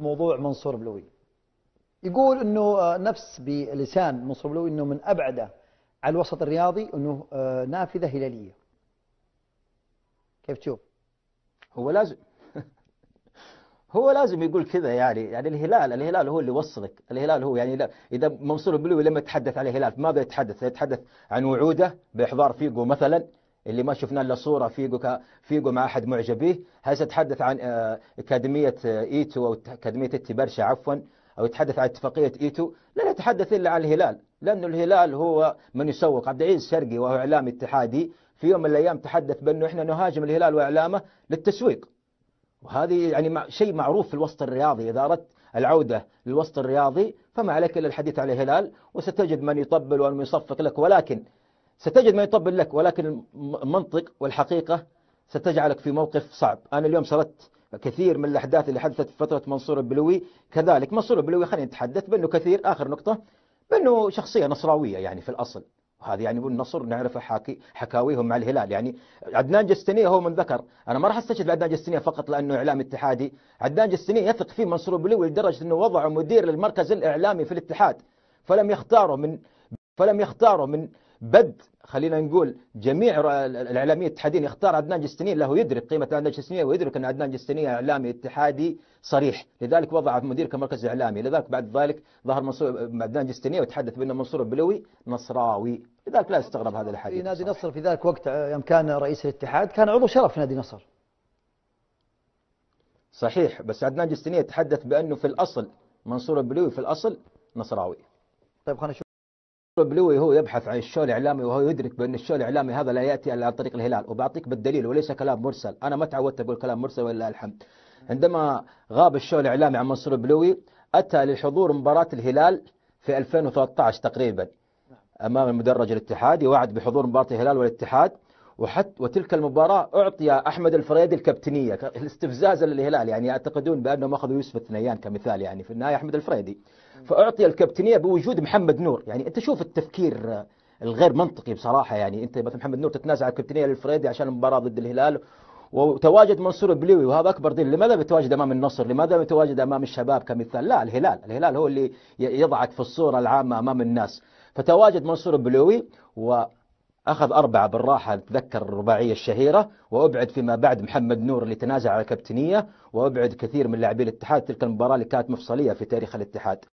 موضوع منصور بلوي يقول أنه آه، نفس بلسان منصور بلوي أنه من أبعده على الوسط الرياضي أنه آه، نافذة هلالية كيف تشوف؟ هو لازم هو لازم يقول كذا يعني يعني الهلال الهلال هو اللي وصلك الهلال هو يعني إذا منصور بلوي لما يتحدث على الهلال ماذا يتحدث يتحدث عن وعوده بإحضار فيجو مثلا اللي ما شفنا الا صورة فيجو, فيجو مع أحد معجبيه هل سأتحدث عن آه، آه، أكاديمية إيتو أو أكاديمية التبرشة عفوا أو يتحدث عن اتفاقية إيتو لا نتحدث إلا عن الهلال لأن الهلال هو من يسوق عبد العزيز الشرقي وهو اعلامي اتحادي في يوم من الأيام تحدث بأنه إحنا نهاجم الهلال وإعلامه للتسويق وهذه يعني شيء معروف في الوسط الرياضي إذا أردت العودة للوسط الرياضي فما عليك إلا الحديث عن الهلال وستجد من يطبل ومن يصفق لك ولكن ستجد ما يطبل لك ولكن المنطق والحقيقة ستجعلك في موقف صعب أنا اليوم صرت كثير من الأحداث اللي حدثت في فترة منصور البلوي كذلك منصور البلوي خلينا نتحدث بأنه كثير آخر نقطة بأنه شخصية نصراوية يعني في الأصل وهذا يعني النصر نعرف حكي حكاويهم مع الهلال يعني عدنان جستنية هو من ذكر أنا ما راح استشهد بعدنان جستنية فقط لأنه إعلام اتحادي عدنان جستنية يثق فيه منصور البلوي لدرجة أنه وضعه مدير للمركز الإعلامي في الاتحاد فلم يختاره من فلم يختاره من بد خلينا نقول جميع الاعلاميين الاتحاديين يختار عدنان جستنية له يدرك قيمه عدنان جستنية ويدرك ان عدنان جستنية اعلامي اتحادي صريح لذلك وضع مدير كمركز اعلامي لذلك بعد ذلك ظهر منصور عدنان جستنية وتحدث بان منصور البلوي نصراوي لذلك لا يستغرب هذا الحديث في نادي صراحة. نصر في ذلك وقت يوم كان رئيس الاتحاد كان عضو شرف في نادي نصر صحيح بس عدنان جستنية تحدث بانه في الاصل منصور البلوي في الاصل نصراوي طيب خلينا بلوي هو يبحث عن الشو الاعلامي وهو يدرك بان الشو الاعلامي هذا لا ياتي الا عن طريق الهلال وبعطيك بالدليل وليس كلام مرسل انا ما تعودت اقول كلام مرسل ولا الحمد عندما غاب الشو الاعلامي عن منصور بلوي اتى لحضور مباراه الهلال في 2013 تقريبا امام المدرج الاتحادي وعد بحضور مباراه الهلال والاتحاد وحتى وتلك المباراة أعطي أحمد الفريدي الكابتنية الاستفزاز للهلال يعني يعتقدون بأنهم أخذوا يوسف الثنيان كمثال يعني في النهاية أحمد الفريدي فأعطي الكابتنية بوجود محمد نور يعني أنت شوف التفكير الغير منطقي بصراحة يعني أنت مثلا محمد نور تتنازع الكابتنية للفريدي عشان المباراة ضد الهلال وتواجد منصور بليوي وهذا اكبر دليل لماذا بيتواجد امام النصر لماذا بيتواجد امام الشباب كمثال لا الهلال الهلال هو اللي يضعك في الصوره العامه امام الناس فتواجد منصور بلوي و أخذ أربعة بالراحة تذكر الرباعية الشهيرة وأبعد فيما بعد محمد نور اللي تنازع على الكابتنية وأبعد كثير من لاعبي الاتحاد تلك المباراة اللي كانت مفصلية في تاريخ الاتحاد